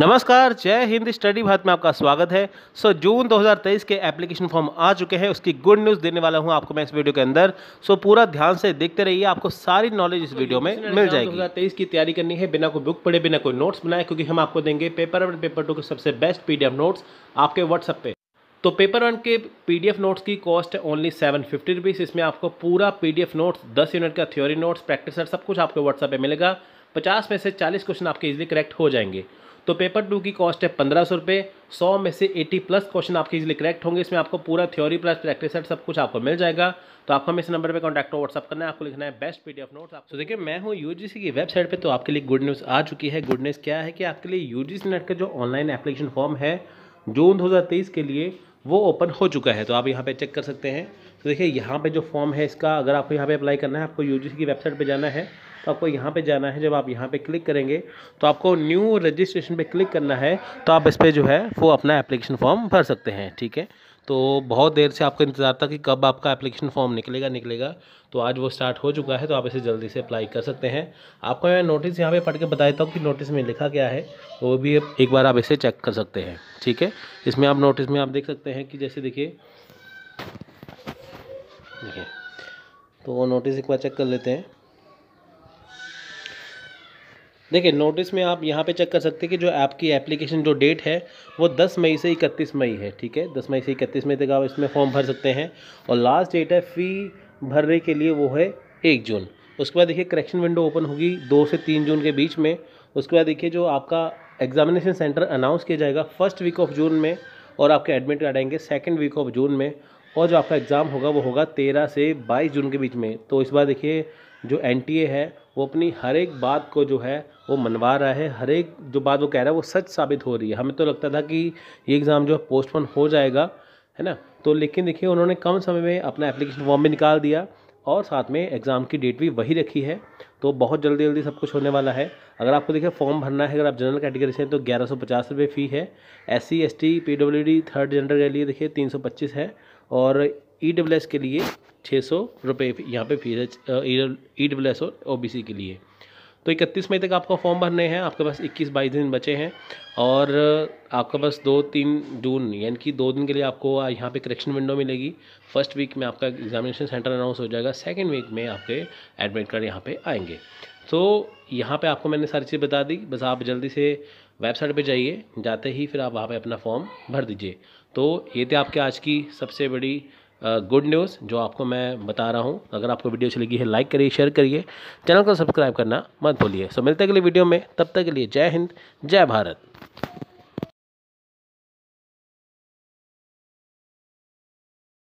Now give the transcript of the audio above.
नमस्कार जय हिंद स्टडी भारत में आपका स्वागत है सो so, जून 2023 के एप्लीकेशन फॉर्म आ चुके हैं उसकी गुड न्यूज़ देने वाला हूं आपको मैं इस वीडियो के अंदर सो so, पूरा ध्यान से देखते रहिए आपको सारी नॉलेज इस वीडियो में मिल जाएगी 2023 की तैयारी करनी है बिना कोई बुक पढ़े बिना कोई नोट्स बनाए क्योंकि हम आपको देंगे पेपर वन पेपर टू के सबसे बेस्ट पी नोट्स आपके व्हाट्सअप पर तो पेपर वन के पीडीएफ नोट्स की कॉस्ट है ओनली सेवन फिफ्टी रुपीज़ इसमें आपको पूरा पीडीएफ नोट्स दस यूनिट का थ्योरी नोट्स प्रैक्टिस सब कुछ आपको व्हाट्सएप पे मिलेगा पचास में से चालीस क्वेश्चन आपके इजिली करेक्ट हो जाएंगे तो पेपर टू की कॉस्ट है पंद्रह सौ रुपये सौ में से एटी प्लस क्वेश्चन आपके इजिली करेक्ट होंगे इसमें आपको पूरा थ्योरी प्लस प्रैक्टिस सेट सब कुछ आपको मिल जाएगा तो आपको हमें इस नंबर पे कॉन्टैक्ट और व्हाट्सअप करना है आपको लिखना है best P D F notes आप तो देखिए मैं हूँ यू जी सी की वेबसाइट पर तो आपके लिए गुड न्यूज़ आ चुकी है गुड न्यूज़ क्या है कि आपके लिए यू जी सी नेट का जो ऑनलाइन एप्लीकेशन फॉर्म है जून दो हज़ार तेईस के लिए वो ओपन हो चुका है तो आप यहाँ पर चेक कर सकते हैं तो देखिए यहाँ पर जो फॉर्म है इसका अगर आपको यहाँ पर अप्लाई करना है आपको यू की वेबसाइट पर जाना है तो आपको यहाँ पे जाना है जब आप यहाँ पे क्लिक करेंगे तो आपको न्यू रजिस्ट्रेशन पे क्लिक करना है तो आप इस पर जो है वो अपना एप्लीकेशन फॉर्म भर सकते हैं ठीक है तो बहुत देर से आपका इंतज़ार था कि कब आपका एप्लीकेशन फॉर्म निकलेगा निकलेगा तो आज वो स्टार्ट हो चुका है तो आप इसे जल्दी से अप्लाई कर सकते हैं आपको मैं नोटिस यहाँ पे पढ़ के बता देता हूँ कि नोटिस में लिखा क्या है वो भी एक बार आप इसे चेक कर सकते हैं ठीक है इसमें आप नोटिस में आप देख सकते हैं कि जैसे देखिए देखिए तो वो नोटिस एक बार चेक कर लेते हैं देखिए नोटिस में आप यहाँ पे चेक कर सकते हैं कि जो आपकी एप्लीकेशन जो डेट है वो 10 मई से 31 मई है ठीक है 10 मई से 31 मई तक आप इसमें फॉर्म भर सकते हैं और लास्ट डेट है फ़ी भरने के लिए वो है एक जून उसके बाद देखिए करेक्शन विंडो ओपन होगी दो से तीन जून के बीच में उसके बाद देखिए जो आपका एग्जामिनेशन सेंटर अनाउंस किया जाएगा फर्स्ट वीक ऑफ जून में और आपके एडमिट कार्ड आएंगे सेकेंड वीक ऑफ जून में और जो आपका एग्ज़ाम होगा वो होगा तेरह से बाईस जून के बीच में तो इस बार देखिए जो एन है वो अपनी हर एक बात को जो है वो मनवा रहा है हर एक जो बात वो कह रहा है वो सच साबित हो रही है हमें तो लगता था कि ये एग्ज़ाम जो है पोस्टपोन हो जाएगा है ना तो लेकिन देखिए उन्होंने कम समय में अपना एप्लीकेशन फॉर्म भी निकाल दिया और साथ में एग्ज़ाम की डेट भी वही रखी है तो बहुत जल्दी जल्दी सब कुछ होने वाला है अगर आपको देखिए फॉर्म भरना है अगर आप जनरल कैटेगरी से हैं तो ग्यारह सौ पचास रुपये फ़ी है S C S T P W D third gender के लिए देखिए तीन सौ पच्चीस है और ई डब्ल्यू एस के लिए छः सौ रुपये यहाँ पर फीस है ई डब्ल्यू एस और ओ के लिए तो इकतीस मई तक आपको फॉर्म भरने हैं आपके पास इक्कीस बाईस दिन बचे हैं और आपके पास दो तीन जून यानी कि दो दिन के लिए आपको यहाँ पे करेक्शन विंडो मिलेगी फर्स्ट वीक में आपका एग्जामिनेशन सेंटर अनाउंस हो जाएगा सेकेंड वीक में आपके एडमिट कार्ड यहाँ पर आएंगे तो यहाँ पर आपको मैंने सारी चीज़ बता दी बस आप जल्दी से वेबसाइट पर जाइए जाते ही फिर आप वहाँ पर अपना फॉर्म भर दीजिए तो ये थे आपके आज की सबसे बड़ी गुड न्यूज़ जो आपको मैं बता रहा हूँ अगर आपको वीडियो अच्छी लगी है लाइक करिए शेयर करिए चैनल को सब्सक्राइब करना मत भूलिए सो मिलते अगले वीडियो में तब तक के लिए जय हिंद जय भारत